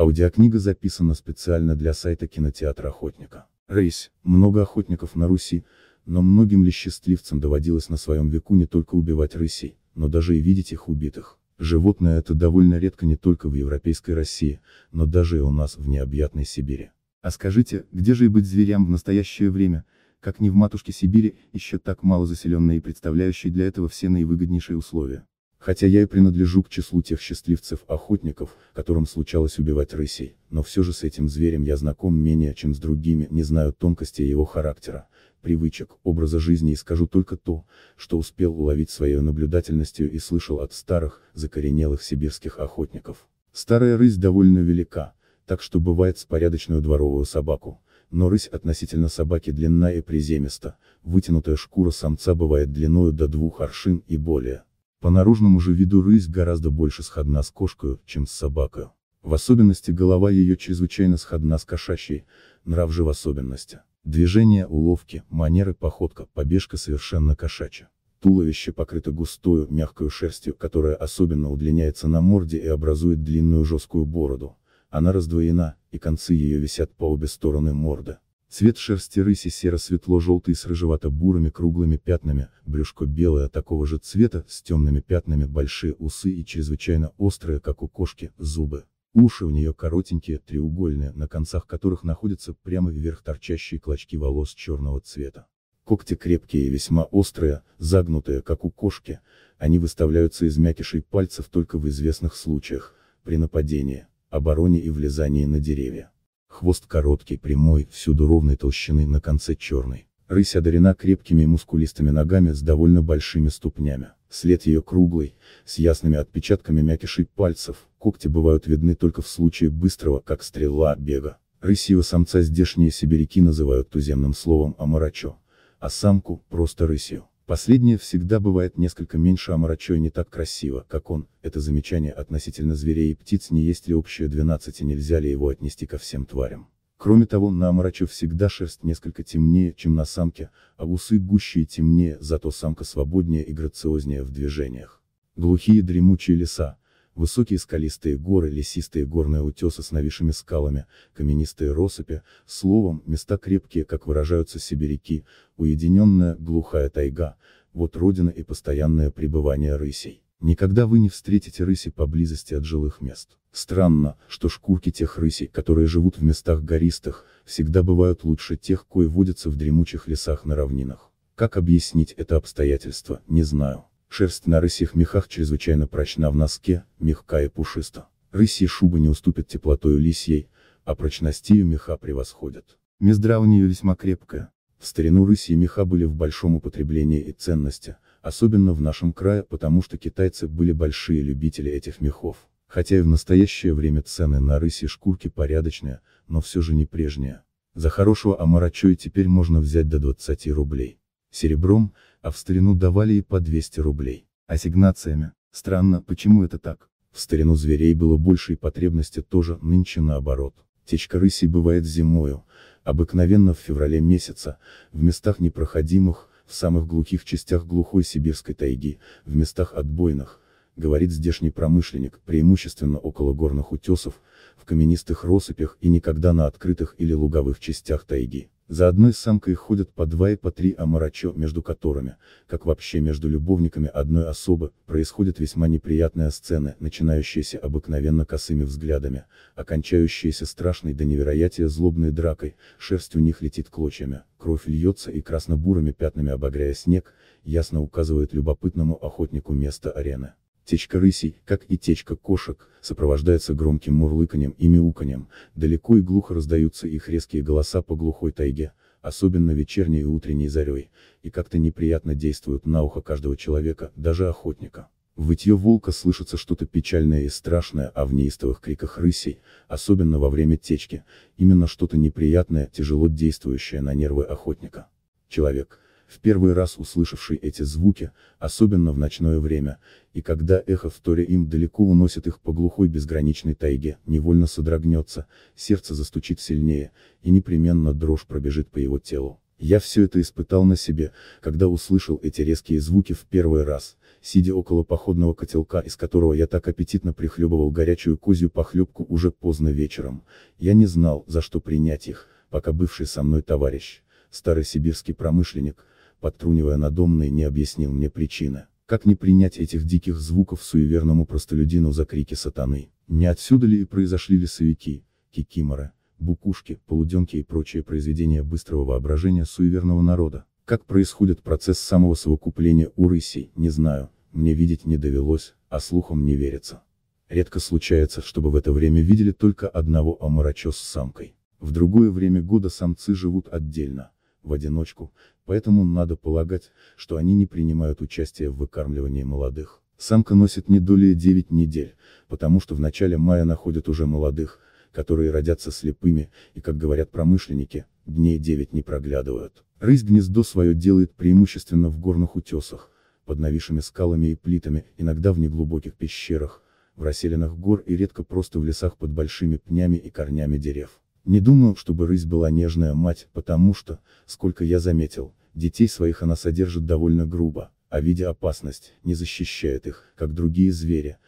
Аудиокнига записана специально для сайта кинотеатра «Охотника». Рейс. Много охотников на Руси, но многим ли счастливцам доводилось на своем веку не только убивать рысей, но даже и видеть их убитых. Животное это довольно редко не только в европейской России, но даже и у нас в необъятной Сибири. А скажите, где же и быть зверям в настоящее время, как ни в матушке Сибири, еще так мало заселенной и представляющей для этого все наивыгоднейшие условия? Хотя я и принадлежу к числу тех счастливцев-охотников, которым случалось убивать рысей, но все же с этим зверем я знаком менее, чем с другими, не знаю тонкости его характера, привычек, образа жизни и скажу только то, что успел уловить своей наблюдательностью и слышал от старых, закоренелых сибирских охотников. Старая рысь довольно велика, так что бывает с порядочную дворовую собаку, но рысь относительно собаки длинная и приземиста, вытянутая шкура самца бывает длиною до двух аршин и более. По наружному же виду рысь гораздо больше сходна с кошкой, чем с собакой. В особенности голова ее чрезвычайно сходна с кошачьей, нрав же в особенности. Движения, уловки, манеры, походка, побежка совершенно кошачья. Туловище покрыто густою, мягкой шерстью, которая особенно удлиняется на морде и образует длинную жесткую бороду. Она раздвоена, и концы ее висят по обе стороны морды. Цвет шерсти рыси серо-светло-желтый с рыжевато-бурыми круглыми пятнами, брюшко белое такого же цвета, с темными пятнами, большие усы и чрезвычайно острые, как у кошки, зубы. Уши у нее коротенькие, треугольные, на концах которых находятся прямо вверх торчащие клочки волос черного цвета. Когти крепкие и весьма острые, загнутые, как у кошки, они выставляются из мякишей пальцев только в известных случаях, при нападении, обороне и влезании на деревья. Хвост короткий, прямой, всюду ровной толщины, на конце черный. Рысь одарена крепкими мускулистыми ногами с довольно большими ступнями. След ее круглый, с ясными отпечатками мякишей пальцев, когти бывают видны только в случае быстрого, как стрела, бега. Рысьего самца здешние сибиряки называют туземным словом амарачо, а самку – просто рысью. Последнее всегда бывает несколько меньше, а и не так красиво, как он, это замечание относительно зверей и птиц не есть ли общее 12 и нельзя ли его отнести ко всем тварям. Кроме того, на амарачо всегда шерсть несколько темнее, чем на самке, а усы гуще и темнее, зато самка свободнее и грациознее в движениях. Глухие дремучие леса, Высокие скалистые горы, лесистые горные утесы с нависшими скалами, каменистые россыпи, словом, места крепкие, как выражаются сибиряки, уединенная, глухая тайга, вот родина и постоянное пребывание рысей. Никогда вы не встретите рыси поблизости от жилых мест. Странно, что шкурки тех рысей, которые живут в местах гористых, всегда бывают лучше тех, кои водятся в дремучих лесах на равнинах. Как объяснить это обстоятельство, не знаю. Шерсть на рысьих мехах чрезвычайно прочна в носке, мягка и пушиста. Рысьи шубы не уступят теплотой лисьей, а прочностью меха превосходят. Мездра у нее весьма крепкая. В старину рысьи меха были в большом употреблении и ценности, особенно в нашем крае, потому что китайцы были большие любители этих мехов. Хотя и в настоящее время цены на рыси шкурки порядочные, но все же не прежние. За хорошего и теперь можно взять до 20 рублей серебром, а в старину давали и по 200 рублей. Ассигнациями. Странно, почему это так? В старину зверей было больше и потребности тоже, нынче наоборот. Течка рысей бывает зимою, обыкновенно в феврале месяца, в местах непроходимых, в самых глухих частях глухой сибирской тайги, в местах отбойных, говорит здешний промышленник, преимущественно около горных утесов, в каменистых россыпях и никогда на открытых или луговых частях тайги. За одной самкой ходят по два и по три амарачо, между которыми, как вообще между любовниками одной особы, происходит весьма неприятная сцена, начинающаяся обыкновенно косыми взглядами, окончающаяся страшной до невероятия злобной дракой, шерсть у них летит клочьями, кровь льется и красно-бурыми пятнами обогряя снег, ясно указывает любопытному охотнику место арены. Течка рысей, как и течка кошек, сопровождается громким мурлыканьем и мяуканьем, далеко и глухо раздаются их резкие голоса по глухой тайге, особенно вечерней и утренней зарей, и как-то неприятно действуют на ухо каждого человека, даже охотника. В вытье волка слышится что-то печальное и страшное, а в неистовых криках рысей, особенно во время течки, именно что-то неприятное, тяжело действующее на нервы охотника. Человек, в первый раз услышавший эти звуки, особенно в ночное время, и когда эхо в торе им далеко уносит их по глухой безграничной тайге, невольно содрогнется, сердце застучит сильнее, и непременно дрожь пробежит по его телу. Я все это испытал на себе, когда услышал эти резкие звуки в первый раз, сидя около походного котелка, из которого я так аппетитно прихлебывал горячую козью похлебку уже поздно вечером. Я не знал, за что принять их, пока бывший со мной товарищ, старый сибирский промышленник, подтрунивая над домной, не объяснил мне причины. Как не принять этих диких звуков суеверному простолюдину за крики сатаны? Не отсюда ли и произошли лесовики, кикиморы, букушки, полуденки и прочие произведения быстрого воображения суеверного народа? Как происходит процесс самого совокупления у рысей, не знаю, мне видеть не довелось, а слухам не верится. Редко случается, чтобы в это время видели только одного амарачо с самкой. В другое время года самцы живут отдельно, в одиночку, поэтому надо полагать, что они не принимают участие в выкармливании молодых. Самка носит не долей 9 недель, потому что в начале мая находят уже молодых, которые родятся слепыми, и, как говорят промышленники, дней 9 не проглядывают. Рысь гнездо свое делает преимущественно в горных утесах, под нависшими скалами и плитами, иногда в неглубоких пещерах, в расселенных гор и редко просто в лесах под большими пнями и корнями дерев. Не думаю, чтобы рысь была нежная мать, потому что, сколько я заметил, детей своих она содержит довольно грубо, а видя опасность, не защищает их, как другие звери,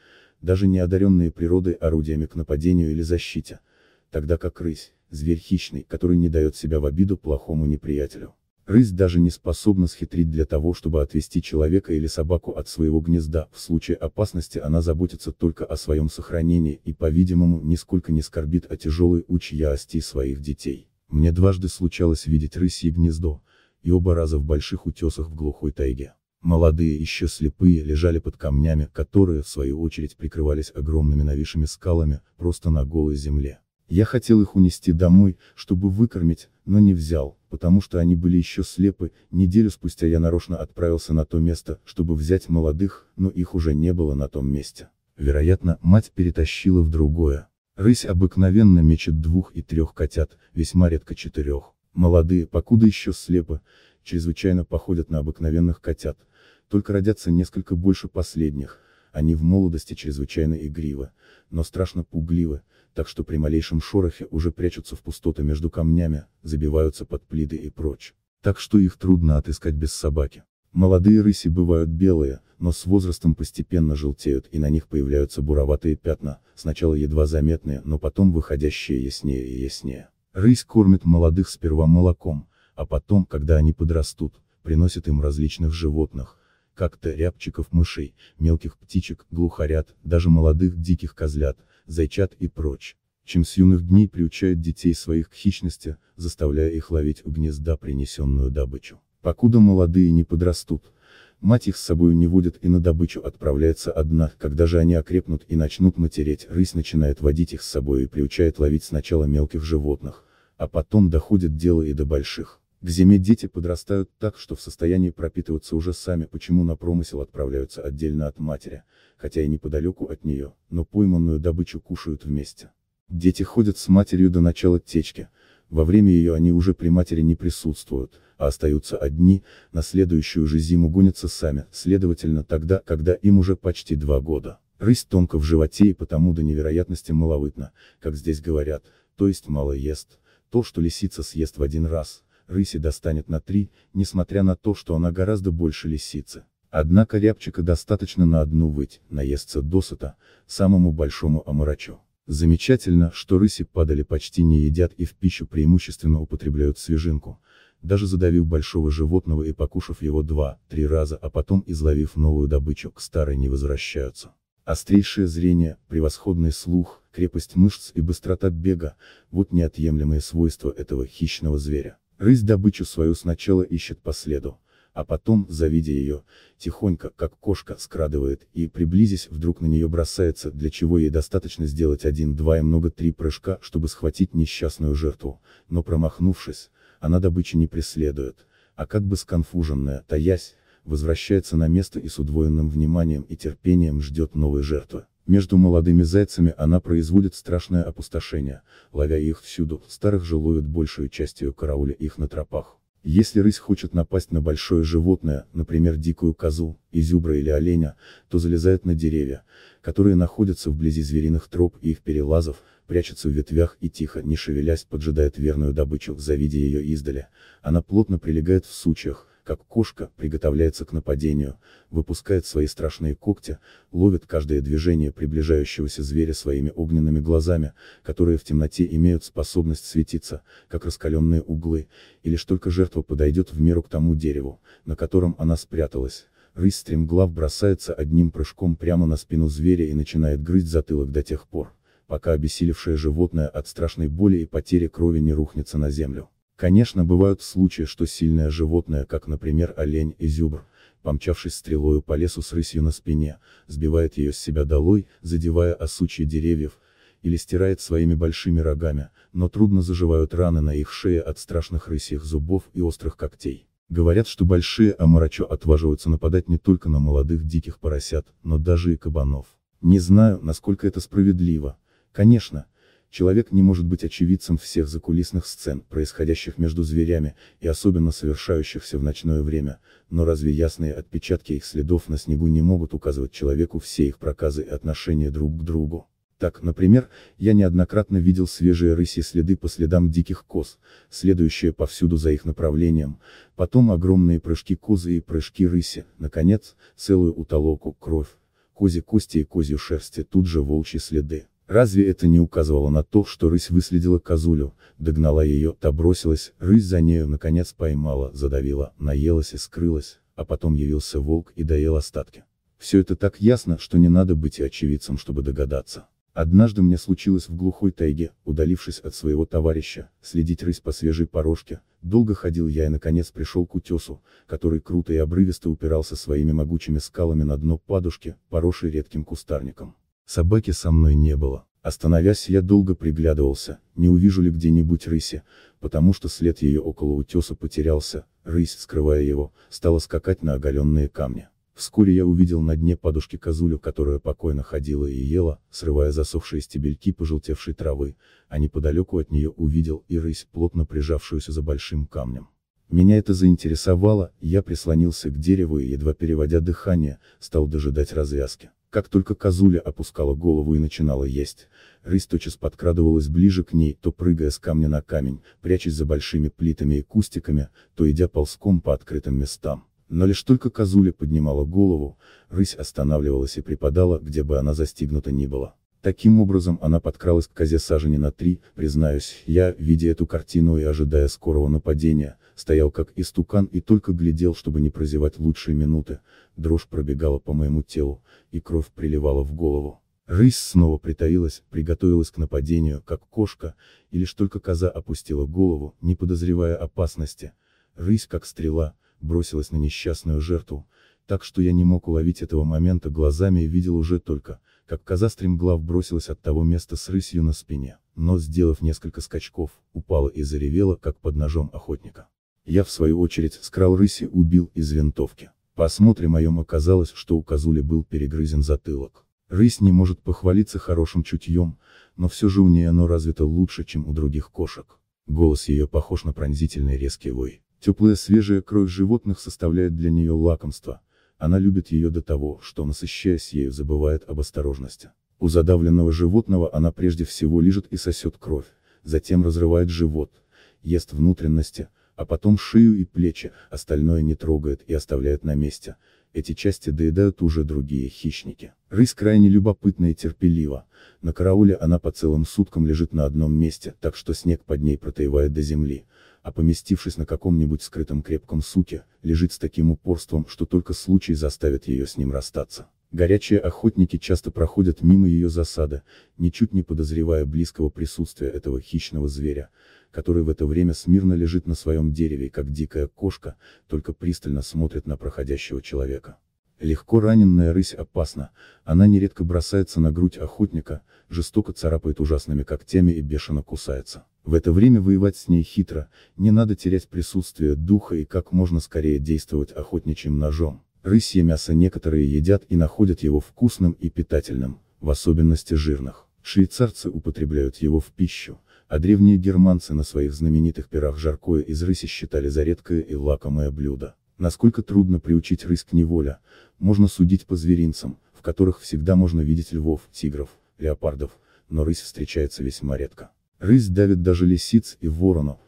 даже не одаренные природой орудиями к нападению или защите, тогда как рысь, зверь хищный, который не дает себя в обиду плохому неприятелю. Рысь даже не способна схитрить для того, чтобы отвести человека или собаку от своего гнезда, в случае опасности она заботится только о своем сохранении и, по-видимому, нисколько не скорбит о тяжелой учья своих детей. Мне дважды случалось видеть и гнездо, и оба раза в больших утесах в глухой тайге. Молодые, еще слепые, лежали под камнями, которые, в свою очередь, прикрывались огромными нависшими скалами, просто на голой земле. Я хотел их унести домой, чтобы выкормить, но не взял, потому что они были еще слепы, неделю спустя я нарочно отправился на то место, чтобы взять молодых, но их уже не было на том месте. Вероятно, мать перетащила в другое. Рысь обыкновенно мечет двух и трех котят, весьма редко четырех. Молодые, покуда еще слепы, чрезвычайно походят на обыкновенных котят, только родятся несколько больше последних, они в молодости чрезвычайно игривы, но страшно пугливы, так что при малейшем шорохе уже прячутся в пустоты между камнями, забиваются под плиды и прочь. Так что их трудно отыскать без собаки. Молодые рыси бывают белые, но с возрастом постепенно желтеют и на них появляются буроватые пятна, сначала едва заметные, но потом выходящие яснее и яснее. Рысь кормит молодых сперва молоком, а потом, когда они подрастут, приносит им различных животных, как-то рябчиков мышей, мелких птичек, глухарят, даже молодых диких козлят, зайчат и прочь. Чем с юных дней приучают детей своих к хищности, заставляя их ловить у гнезда принесенную добычу. Покуда молодые не подрастут, мать их с собою не водит и на добычу отправляется одна, когда же они окрепнут и начнут матереть, рысь начинает водить их с собой и приучает ловить сначала мелких животных, а потом доходит дело и до больших. К зиме дети подрастают так, что в состоянии пропитываться уже сами, почему на промысел отправляются отдельно от матери, хотя и неподалеку от нее, но пойманную добычу кушают вместе. Дети ходят с матерью до начала течки, во время ее они уже при матери не присутствуют, а остаются одни, на следующую же зиму гонятся сами, следовательно тогда, когда им уже почти два года. Рысь тонко в животе и потому до невероятности маловытна, как здесь говорят, то есть мало ест, то, что лисица съест в один раз, рыси достанет на 3, несмотря на то, что она гораздо больше лисицы. Однако рябчика достаточно на одну выть, наесться досыта, самому большому омарачу. Замечательно, что рыси падали почти не едят и в пищу преимущественно употребляют свежинку, даже задавив большого животного и покушав его два-три раза, а потом изловив новую добычу, к старой не возвращаются. Острейшее зрение, превосходный слух, крепость мышц и быстрота бега – вот неотъемлемые свойства этого хищного зверя. Рысь добычу свою сначала ищет по следу, а потом, завидя ее, тихонько, как кошка, скрадывает и, приблизясь, вдруг на нее бросается, для чего ей достаточно сделать один, два и много три прыжка, чтобы схватить несчастную жертву, но промахнувшись, она добычи не преследует, а как бы сконфуженная, таясь, возвращается на место и с удвоенным вниманием и терпением ждет новой жертвы. Между молодыми зайцами она производит страшное опустошение, ловя их всюду, старых же жилуют большую частью карауля их на тропах. Если рысь хочет напасть на большое животное, например дикую козу, изюбра или оленя, то залезает на деревья, которые находятся вблизи звериных троп и их перелазов, прячется в ветвях и тихо, не шевелясь, поджидает верную добычу, завидя ее издали. Она плотно прилегает в сучьях, как кошка, приготовляется к нападению, выпускает свои страшные когти, ловит каждое движение приближающегося зверя своими огненными глазами, которые в темноте имеют способность светиться, как раскаленные углы, и лишь только жертва подойдет в меру к тому дереву, на котором она спряталась. Рысь стремглав бросается одним прыжком прямо на спину зверя и начинает грызть затылок до тех пор, пока обессилевшее животное от страшной боли и потери крови не рухнется на землю. Конечно, бывают случаи, что сильное животное, как, например, олень и зюбр, помчавшись стрелою по лесу с рысью на спине, сбивает ее с себя долой, задевая осучие деревьев, или стирает своими большими рогами, но трудно заживают раны на их шее от страшных рысьих зубов и острых когтей. Говорят, что большие амарачо отваживаются нападать не только на молодых диких поросят, но даже и кабанов. Не знаю, насколько это справедливо. Конечно, Человек не может быть очевидцем всех закулисных сцен, происходящих между зверями, и особенно совершающихся в ночное время, но разве ясные отпечатки их следов на снегу не могут указывать человеку все их проказы и отношения друг к другу? Так, например, я неоднократно видел свежие рыси следы по следам диких коз, следующие повсюду за их направлением, потом огромные прыжки козы и прыжки рыси, наконец, целую утолоку, кровь, козе кости и козью шерсти тут же волчьи следы. Разве это не указывало на то, что рысь выследила козулю, догнала ее, та бросилась, рысь за нею наконец поймала, задавила, наелась и скрылась, а потом явился волк и доел остатки. Все это так ясно, что не надо быть и очевидцем, чтобы догадаться. Однажды мне случилось в глухой тайге, удалившись от своего товарища, следить рысь по свежей порожке, долго ходил я и наконец пришел к утесу, который круто и обрывисто упирался своими могучими скалами на дно падушки, поросшей редким кустарником. Собаки со мной не было. Остановясь, я долго приглядывался, не увижу ли где-нибудь рыси, потому что след ее около утеса потерялся, рысь, скрывая его, стала скакать на оголенные камни. Вскоре я увидел на дне подушки козулю, которая покойно ходила и ела, срывая засохшие стебельки пожелтевшей травы, а неподалеку от нее увидел и рысь, плотно прижавшуюся за большим камнем. Меня это заинтересовало, я прислонился к дереву и, едва переводя дыхание, стал дожидать развязки. Как только козуля опускала голову и начинала есть, рысь тотчас подкрадывалась ближе к ней, то прыгая с камня на камень, прячась за большими плитами и кустиками, то идя ползком по открытым местам. Но лишь только козуля поднимала голову, рысь останавливалась и припадала, где бы она застигнута ни была. Таким образом она подкралась к козе сажени на три, признаюсь, я, видя эту картину и ожидая скорого нападения, стоял как истукан и только глядел, чтобы не прозевать лучшие минуты, дрожь пробегала по моему телу, и кровь приливала в голову. Рысь снова притаилась, приготовилась к нападению, как кошка, и лишь только коза опустила голову, не подозревая опасности, рысь как стрела, бросилась на несчастную жертву, так что я не мог уловить этого момента глазами и видел уже только, как коза стремглав бросилась от того места с рысью на спине, но, сделав несколько скачков, упала и заревела, как под ножом охотника. Я, в свою очередь, скрал рыси убил из винтовки. По осмотре моем оказалось, что у козули был перегрызен затылок. Рысь не может похвалиться хорошим чутьем, но все же у нее оно развито лучше, чем у других кошек. Голос ее похож на пронзительный резкий вой. Теплая свежая кровь животных составляет для нее лакомство, она любит ее до того, что, насыщаясь ею, забывает об осторожности. У задавленного животного она прежде всего лижет и сосет кровь, затем разрывает живот, ест внутренности, а потом шею и плечи, остальное не трогает и оставляет на месте. Эти части доедают уже другие хищники. Рысь крайне любопытна и терпелива. На карауле она по целым суткам лежит на одном месте, так что снег под ней протаивает до земли, а поместившись на каком-нибудь скрытом крепком суке, лежит с таким упорством, что только случай заставит ее с ним расстаться. Горячие охотники часто проходят мимо ее засады, ничуть не подозревая близкого присутствия этого хищного зверя, который в это время смирно лежит на своем дереве как дикая кошка, только пристально смотрит на проходящего человека. Легко раненная рысь опасна, она нередко бросается на грудь охотника, жестоко царапает ужасными когтями и бешено кусается. В это время воевать с ней хитро, не надо терять присутствие духа и как можно скорее действовать охотничьим ножом. Рысье мясо некоторые едят и находят его вкусным и питательным, в особенности жирных. Швейцарцы употребляют его в пищу, а древние германцы на своих знаменитых пирах жаркое из рыси считали за редкое и лакомое блюдо. Насколько трудно приучить рысь к неволе, можно судить по зверинцам, в которых всегда можно видеть львов, тигров, леопардов, но рысь встречается весьма редко. Рысь давит даже лисиц и ворону,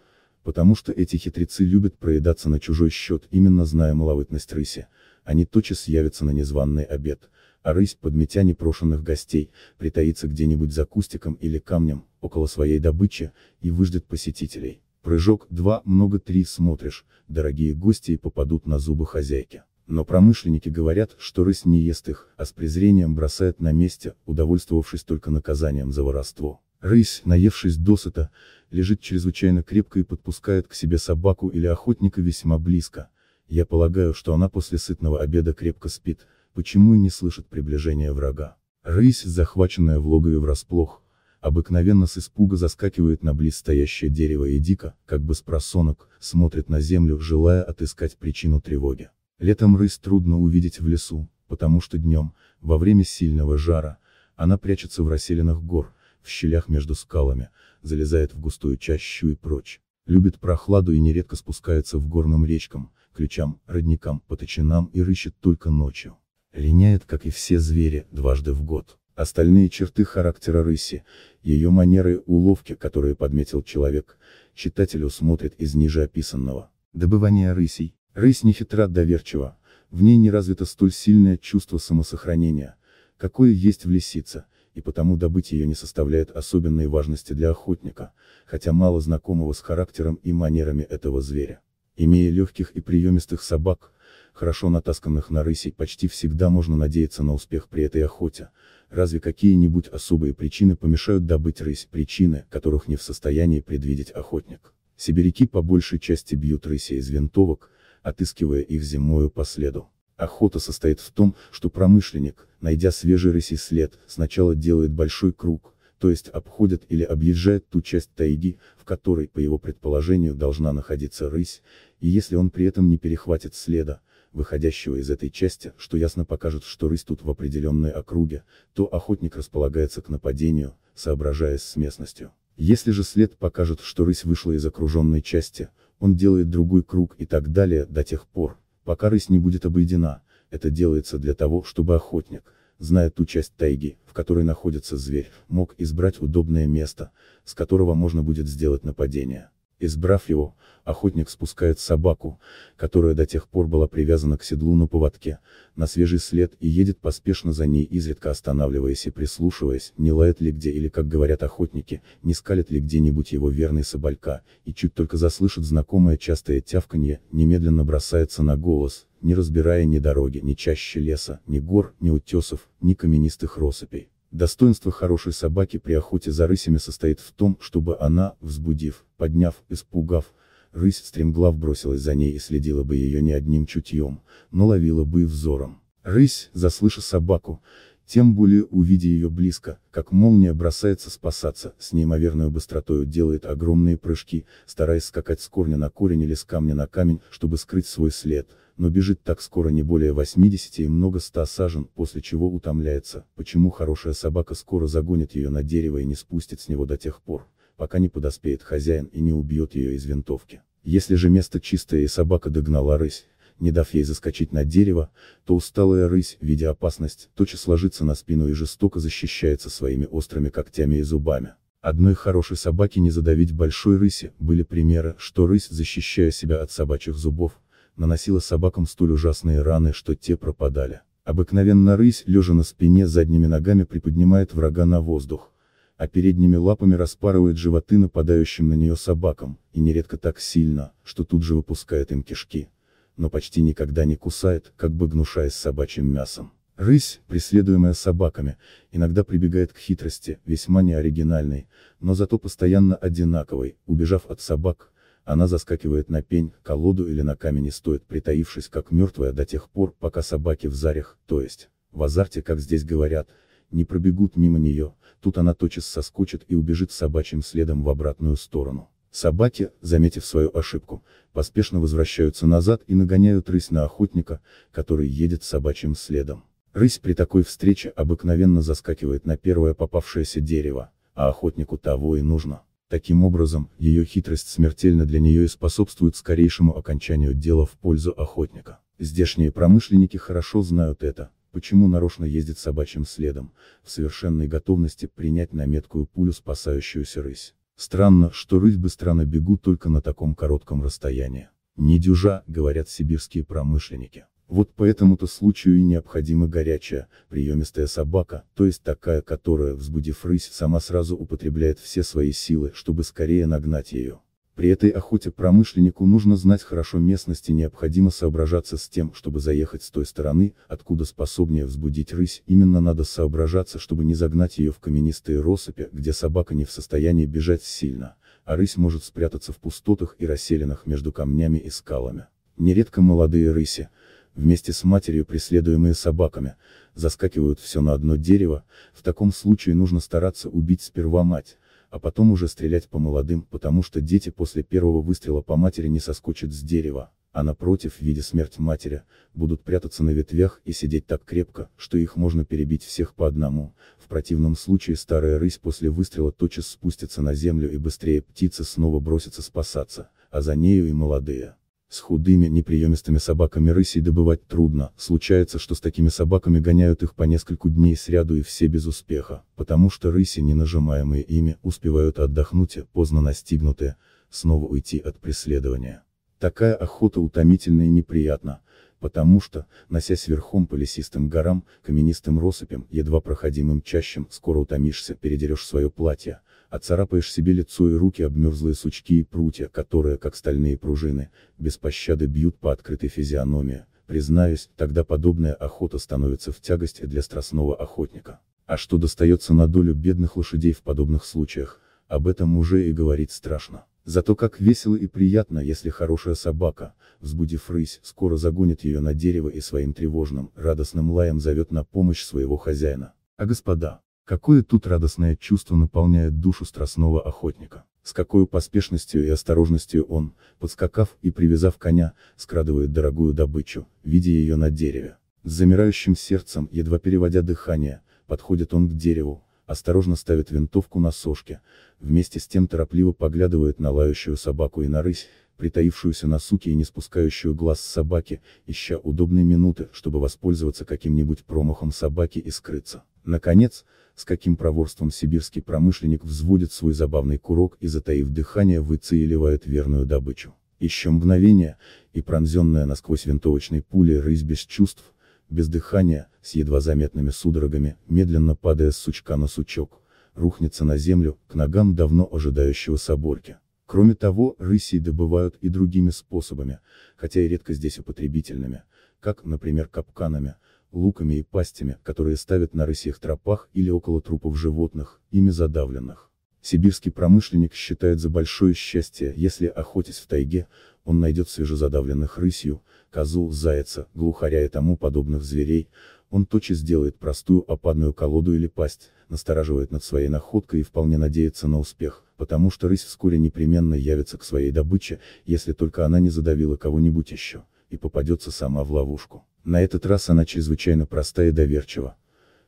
потому что эти хитрецы любят проедаться на чужой счет, именно зная маловытность рыси, они тотчас явятся на незваный обед, а рысь, подметя непрошенных гостей, притаится где-нибудь за кустиком или камнем, около своей добычи, и выждет посетителей. Прыжок два, много три смотришь, дорогие гости и попадут на зубы хозяйки. Но промышленники говорят, что рысь не ест их, а с презрением бросает на месте, удовольствовавшись только наказанием за воровство. Рысь, наевшись досыта, лежит чрезвычайно крепко и подпускает к себе собаку или охотника весьма близко. Я полагаю, что она после сытного обеда крепко спит, почему и не слышит приближения врага. Рысь, захваченная в логове врасплох, обыкновенно с испуга заскакивает на близ стоящее дерево и дико, как бы с просонок, смотрит на землю, желая отыскать причину тревоги. Летом рысь трудно увидеть в лесу, потому что днем, во время сильного жара, она прячется в расселенных гор, в щелях между скалами, залезает в густую чащу и прочь. Любит прохладу и нередко спускается в горным речкам, ключам, родникам, поточинам и рыщет только ночью. Линяет, как и все звери, дважды в год. Остальные черты характера рыси, ее манеры и уловки, которые подметил человек, читателю усмотрит из ниже описанного. Добывание рысей. Рысь не хитра доверчива, в ней не развито столь сильное чувство самосохранения, какое есть в лисице, и потому добыть ее не составляет особенной важности для охотника, хотя мало знакомого с характером и манерами этого зверя. Имея легких и приемистых собак, хорошо натасканных на рысей почти всегда можно надеяться на успех при этой охоте, разве какие-нибудь особые причины помешают добыть рысь, причины, которых не в состоянии предвидеть охотник. Сибиряки по большей части бьют рысей из винтовок, отыскивая их зимою по следу. Охота состоит в том, что промышленник, найдя свежий рысий след, сначала делает большой круг, то есть обходит или объезжает ту часть тайги, в которой, по его предположению, должна находиться рысь, и если он при этом не перехватит следа, выходящего из этой части, что ясно покажет, что рысь тут в определенной округе, то охотник располагается к нападению, соображаясь с местностью. Если же след покажет, что рысь вышла из окруженной части, он делает другой круг и так далее до тех пор, Пока рысь не будет обойдена, это делается для того, чтобы охотник, зная ту часть тайги, в которой находится зверь, мог избрать удобное место, с которого можно будет сделать нападение. Избрав его, охотник спускает собаку, которая до тех пор была привязана к седлу на поводке, на свежий след и едет поспешно за ней, изредка останавливаясь и прислушиваясь, не лает ли где или, как говорят охотники, не скалит ли где-нибудь его верный соболька, и чуть только заслышит знакомое частое тявканье, немедленно бросается на голос, не разбирая ни дороги, ни чаще леса, ни гор, ни утесов, ни каменистых россыпей. Достоинство хорошей собаки при охоте за рысями состоит в том, чтобы она, взбудив, подняв, испугав, рысь стремглав бросилась за ней и следила бы ее не одним чутьем, но ловила бы и взором. Рысь, заслыша собаку, тем более увидя ее близко, как молния бросается спасаться, с неимоверной быстротою делает огромные прыжки, стараясь скакать с корня на корень или с камня на камень, чтобы скрыть свой след – но бежит так скоро не более 80 и много 100 сажен, после чего утомляется, почему хорошая собака скоро загонит ее на дерево и не спустит с него до тех пор, пока не подоспеет хозяин и не убьет ее из винтовки. Если же место чистое и собака догнала рысь, не дав ей заскочить на дерево, то усталая рысь, видя опасность, тотчас ложится на спину и жестоко защищается своими острыми когтями и зубами. Одной хорошей собаке не задавить большой рыси, были примеры, что рысь, защищая себя от собачьих зубов, наносила собакам столь ужасные раны, что те пропадали. Обыкновенно рысь, лежа на спине, задними ногами приподнимает врага на воздух, а передними лапами распарывает животы нападающим на нее собакам, и нередко так сильно, что тут же выпускает им кишки. Но почти никогда не кусает, как бы гнушаясь собачьим мясом. Рысь, преследуемая собаками, иногда прибегает к хитрости, весьма неоригинальной, но зато постоянно одинаковой, убежав от собак, она заскакивает на пень, колоду или на камень и стоит притаившись как мертвая до тех пор, пока собаки в зарях, то есть, в азарте, как здесь говорят, не пробегут мимо нее, тут она тотчас соскочит и убежит собачьим следом в обратную сторону. Собаки, заметив свою ошибку, поспешно возвращаются назад и нагоняют рысь на охотника, который едет собачьим следом. Рысь при такой встрече обыкновенно заскакивает на первое попавшееся дерево, а охотнику того и нужно. Таким образом, ее хитрость смертельна для нее и способствует скорейшему окончанию дела в пользу охотника. Здешние промышленники хорошо знают это, почему нарочно ездит собачьим следом, в совершенной готовности принять на меткую пулю спасающуюся рысь. Странно, что рысь быстрано бегут только на таком коротком расстоянии. Не дюжа, говорят сибирские промышленники. Вот по этому-то случаю и необходима горячая, приемистая собака, то есть такая, которая, взбудив рысь, сама сразу употребляет все свои силы, чтобы скорее нагнать ее. При этой охоте промышленнику нужно знать хорошо местности необходимо соображаться с тем, чтобы заехать с той стороны, откуда способнее взбудить рысь, именно надо соображаться, чтобы не загнать ее в каменистые россыпи, где собака не в состоянии бежать сильно, а рысь может спрятаться в пустотах и расселенных между камнями и скалами. Нередко молодые рыси, вместе с матерью преследуемые собаками, заскакивают все на одно дерево, в таком случае нужно стараться убить сперва мать, а потом уже стрелять по молодым, потому что дети после первого выстрела по матери не соскочат с дерева, а напротив, в виде смерть матери, будут прятаться на ветвях и сидеть так крепко, что их можно перебить всех по одному, в противном случае старая рысь после выстрела тотчас спустится на землю и быстрее птицы снова бросятся спасаться, а за нею и молодые. С худыми, неприемистыми собаками рысей добывать трудно, случается, что с такими собаками гоняют их по нескольку дней сряду и все без успеха, потому что рыси, не нажимаемые ими, успевают отдохнуть и, поздно настигнутые, снова уйти от преследования. Такая охота утомительна и неприятна, потому что, носясь верхом по лесистым горам, каменистым россыпям, едва проходимым чащем, скоро утомишься, передерешь свое платье, а царапаешь себе лицо и руки обмерзлые сучки и прутья, которые, как стальные пружины, без пощады бьют по открытой физиономии, признаюсь, тогда подобная охота становится в тягость для страстного охотника. А что достается на долю бедных лошадей в подобных случаях, об этом уже и говорить страшно. Зато как весело и приятно, если хорошая собака, взбудив рысь, скоро загонит ее на дерево и своим тревожным, радостным лаем зовет на помощь своего хозяина. А господа, Какое тут радостное чувство наполняет душу страстного охотника. С какой поспешностью и осторожностью он, подскакав и привязав коня, скрадывает дорогую добычу, видя ее на дереве. С замирающим сердцем, едва переводя дыхание, подходит он к дереву, осторожно ставит винтовку на сошке, вместе с тем торопливо поглядывает на лающую собаку и на рысь, притаившуюся на суке и не спускающую глаз с собаки, ища удобной минуты, чтобы воспользоваться каким-нибудь промахом собаки и скрыться. Наконец, с каким проворством сибирский промышленник взводит свой забавный курок и, затаив дыхание, выцеливает верную добычу. Еще мгновение, и пронзенная насквозь винтовочной пулей рысь без чувств, без дыхания, с едва заметными судорогами, медленно падая с сучка на сучок, рухнется на землю, к ногам давно ожидающего соборки. Кроме того, рысей добывают и другими способами, хотя и редко здесь употребительными, как, например, капканами, луками и пастями, которые ставят на рысьих тропах или около трупов животных, ими задавленных. Сибирский промышленник считает за большое счастье, если, охотясь в тайге, он найдет свежезадавленных рысью, козу, зайца, глухаря и тому подобных зверей, он тотчас сделает простую опадную колоду или пасть, настораживает над своей находкой и вполне надеется на успех, потому что рысь вскоре непременно явится к своей добыче, если только она не задавила кого-нибудь еще, и попадется сама в ловушку. На этот раз она чрезвычайно проста и доверчива.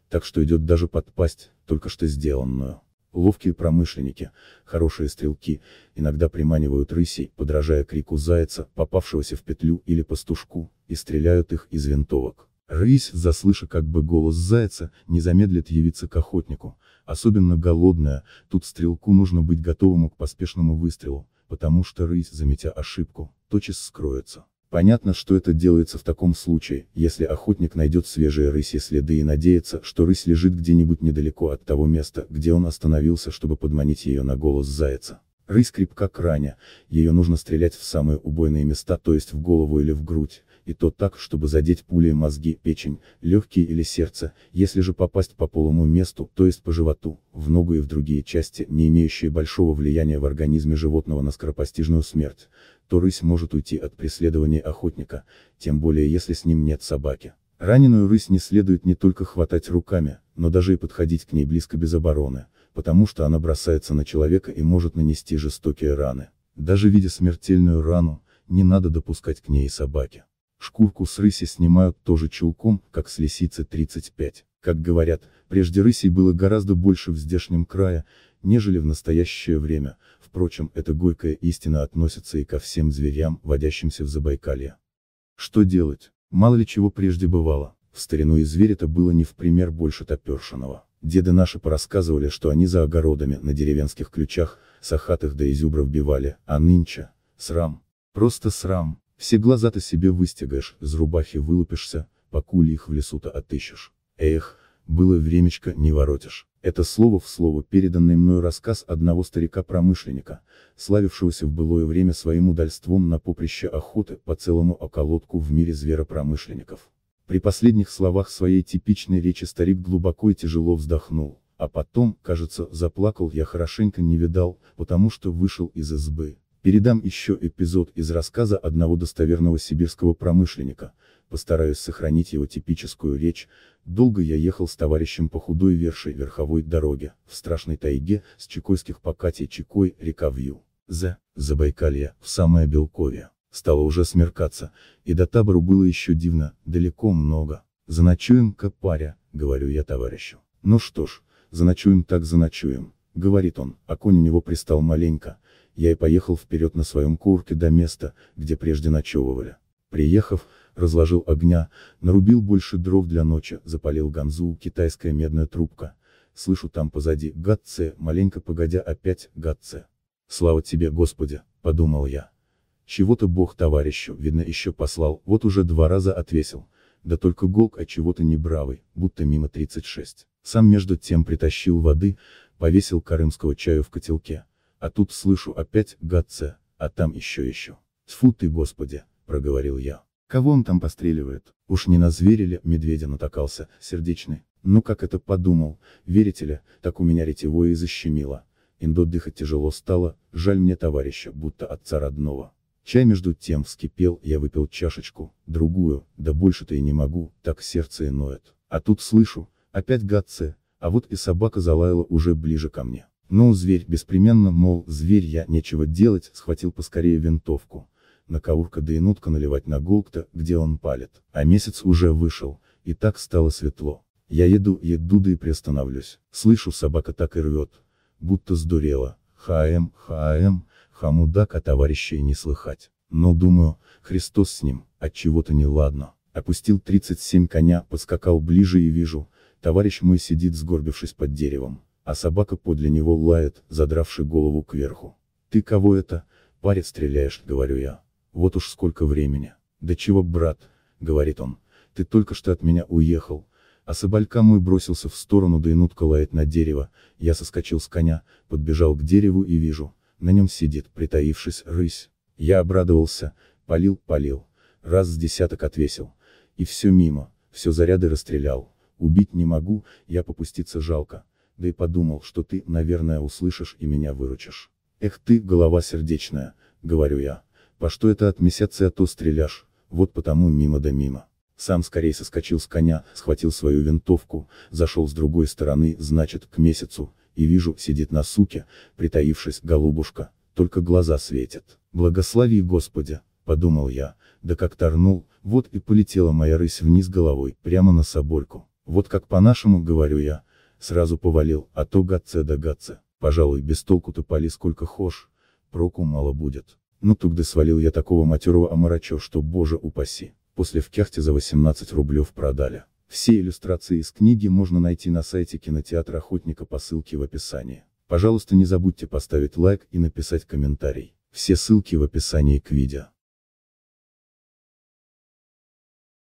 Так что идет даже подпасть, только что сделанную. Ловкие промышленники, хорошие стрелки, иногда приманивают рысей, подражая крику зайца, попавшегося в петлю или пастушку, и стреляют их из винтовок. Рысь, заслыша как бы голос зайца, не замедлит явиться к охотнику, особенно голодная, тут стрелку нужно быть готовому к поспешному выстрелу, потому что рысь, заметя ошибку, тотчас скроется. Понятно, что это делается в таком случае, если охотник найдет свежие рысьи следы и надеется, что рысь лежит где-нибудь недалеко от того места, где он остановился, чтобы подманить ее на голос зайца. Рысь крепка к ране, ее нужно стрелять в самые убойные места, то есть в голову или в грудь, и то так, чтобы задеть пулей мозги, печень, легкие или сердце, если же попасть по полому месту, то есть по животу, в ногу и в другие части, не имеющие большого влияния в организме животного на скоропостижную смерть, то рысь может уйти от преследования охотника, тем более если с ним нет собаки. Раненую рысь не следует не только хватать руками, но даже и подходить к ней близко без обороны, потому что она бросается на человека и может нанести жестокие раны. Даже видя смертельную рану, не надо допускать к ней собаки. Шкурку с рыси снимают тоже чулком, как с лисицы 35. Как говорят, прежде рысей было гораздо больше в здешнем крае, нежели в настоящее время, впрочем, эта горькая истина относится и ко всем зверям, водящимся в Забайкалье. Что делать? Мало ли чего прежде бывало, в старину и зверя-то было не в пример больше топершиного. Деды наши порассказывали, что они за огородами, на деревенских ключах, сахатых да изюбра вбивали, а нынче, срам. Просто срам. Все глаза-то себе выстегаешь, из рубахи вылупишься, покуль их в лесу-то отыщешь. Эх, было времечко, не воротишь. Это слово в слово переданный мною рассказ одного старика-промышленника, славившегося в былое время своим удальством на поприще охоты по целому околотку в мире зверопромышленников. При последних словах своей типичной речи старик глубоко и тяжело вздохнул, а потом, кажется, заплакал я хорошенько не видал, потому что вышел из избы. Передам еще эпизод из рассказа одного достоверного сибирского промышленника, постараюсь сохранить его типическую речь, долго я ехал с товарищем по худой вершей верховой дороге, в страшной тайге, с чекойских покатей Чекой, река Вью. За, Забайкалье, в самое Белковье. Стало уже смеркаться, и до табору было еще дивно, далеко много. Заночуем, паря, говорю я товарищу. Ну что ж, заночуем так заночуем, говорит он, а конь у него пристал маленько, я и поехал вперед на своем курке до места, где прежде ночевывали. Приехав, разложил огня, нарубил больше дров для ночи, запалил ганзу, китайская медная трубка. Слышу там позади, гадце, маленько погодя опять, гадце. Слава тебе, Господи, подумал я. Чего-то Бог товарищу, видно, еще послал, вот уже два раза отвесил. Да только голк от чего-то не бравый, будто мимо 36. Сам между тем притащил воды, повесил карымского чаю в котелке а тут слышу опять «Гатце», а там еще еще. Тьфу ты, господи, проговорил я. Кого он там постреливает? Уж не на зверя ли, медведя натакался, сердечный. Ну как это подумал, верите ли, так у меня ретевое и защемило. Индо дыхать тяжело стало, жаль мне товарища, будто отца родного. Чай между тем вскипел, я выпил чашечку, другую, да больше-то и не могу, так сердце и ноет. А тут слышу, опять гадцы, а вот и собака залаяла уже ближе ко мне. Ну, зверь, беспременно, мол, зверь я, нечего делать, схватил поскорее винтовку. Наковурка да и нутка наливать на голк-то, где он палит. А месяц уже вышел, и так стало светло. Я еду, еду да и приостановлюсь. Слышу, собака так и рвет. Будто сдурела. Хаэм, хаэм, хамудак, а товарищей не слыхать. Но думаю, Христос с ним, от чего-то неладно. Опустил 37 коня, поскакал ближе и вижу, товарищ мой сидит сгорбившись под деревом а собака подле него лает, задравши голову кверху. «Ты кого это, парец стреляешь?» — говорю я. «Вот уж сколько времени». «Да чего, брат?» — говорит он. «Ты только что от меня уехал, а собалька мой бросился в сторону да и нутка лает на дерево, я соскочил с коня, подбежал к дереву и вижу, на нем сидит, притаившись, рысь. Я обрадовался, полил, полил, раз с десяток отвесил, и все мимо, все заряды расстрелял, убить не могу, я попуститься жалко, да и подумал, что ты, наверное, услышишь и меня выручишь. Эх ты, голова сердечная, говорю я, по что это от месяца а то стреляешь, вот потому мимо да мимо. Сам скорее соскочил с коня, схватил свою винтовку, зашел с другой стороны, значит, к месяцу, и вижу, сидит на суке, притаившись, голубушка, только глаза светят. Благослови Господи, подумал я, да как торнул, вот и полетела моя рысь вниз головой, прямо на соборку. Вот как по-нашему, говорю я, Сразу повалил, а то гадце да гадце. Пожалуй, без толку-то пали сколько хошь, проку мало будет. Ну тугды свалил я такого матерого оморачо, что боже упаси. После в кяхте за 18 рублев продали. Все иллюстрации из книги можно найти на сайте кинотеатра Охотника по ссылке в описании. Пожалуйста не забудьте поставить лайк и написать комментарий. Все ссылки в описании к видео.